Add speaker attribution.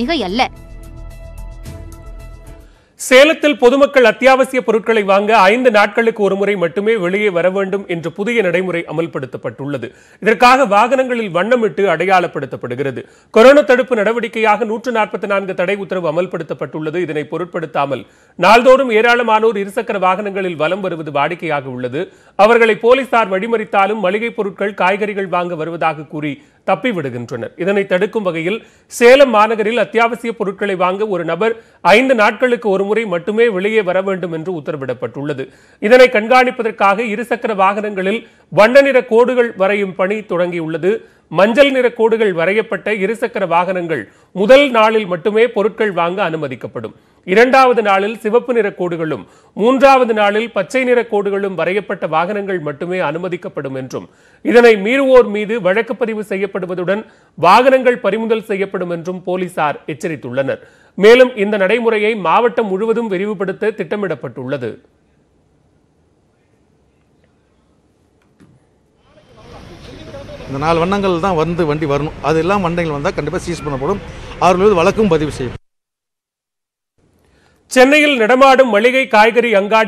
Speaker 1: மிகையல்ல
Speaker 2: சேலத்தில் பொதுமக்கள் அத்தியாவசிய பொருட்களை வாங்க ஐந்து நாட்களுக்கு ஒருமுறை மட்டுமே வெளியே வர வேண்டும் என்று புதிய நடைமுறை அமல்படுத்தப்பட்டுள்ளது இதற்காக வாகனங்களில் வண்ணமிட்டு அடையாளப்படுத்தப்படுகிறது கொரோனா தடுப்பு நடவடிக்கையாக நூற்று நாற்பத்தி நான்கு தடை உத்தரவு அமல்படுத்தப்பட்டுள்ளது இதனை பொருட்படுத்தாமல் நாள்தோறும் ஏராளமானோர் இருசக்கர வாகனங்களில் வலம் வருவது வாடிக்கையாக உள்ளது அவர்களை போலீசார் வழிமறித்தாலும் மளிகைப் பொருட்கள் காய்கறிகள் வாங்க வருவதாக கூறி தப்பி இதனை தடுக்கும் வகையில் சேலம் மாநகரில் அத்தியாவசிய பொருட்களை வாங்க ஒரு நபர் ஐந்து நாட்களுக்கு ஒருமுறை மட்டுமே வெளியே வர வேண்டும் என்று உத்தரவிடப்பட்டுள்ளது இதனை கண்காணிப்பதற்காக இருசக்கர வாகனங்களில் வண்ண நிற கோடுகள் வரையும் பணி தொடங்கியுள்ளது மஞ்சள் நிற கோடுகள் வரையப்பட்ட இருசக்கர வாகனங்கள் முதல் நாளில் மட்டுமே பொருட்கள் வாங்க அனுமதிக்கப்படும் இரண்டாவது நாளில் சிவப்பு நிற கோடுகளும் மூன்றாவது நாளில் பச்சை நிற கோடுகளும் வரையப்பட்ட வாகனங்கள் மட்டுமே அனுமதிக்கப்படும் என்றும் இதனை மீறுவோர் மீது வழக்கு பதிவு செய்யப்படுவதுடன் வாகனங்கள் பறிமுதல் செய்யப்படும் என்றும் போலீசார் எச்சரித்துள்ளனர் மேலும் இந்த நடைமுறையை மாவட்டம் முழுவதும் விரிவுபடுத்த திட்டமிடப்பட்டுள்ளது
Speaker 1: இந்த நாலு வண்ணங்கள் தான் வந்து வண்டி வரணும் அது எல்லாம் வண்டங்கள் வந்தால் கண்டிப்பாக சீஸ் பண்ணப்படும் அவர்களது வழக்கும் பதிவு செய்யும் சென்னையில் நடமாடும் மளிகை காய்கறி அங்காடி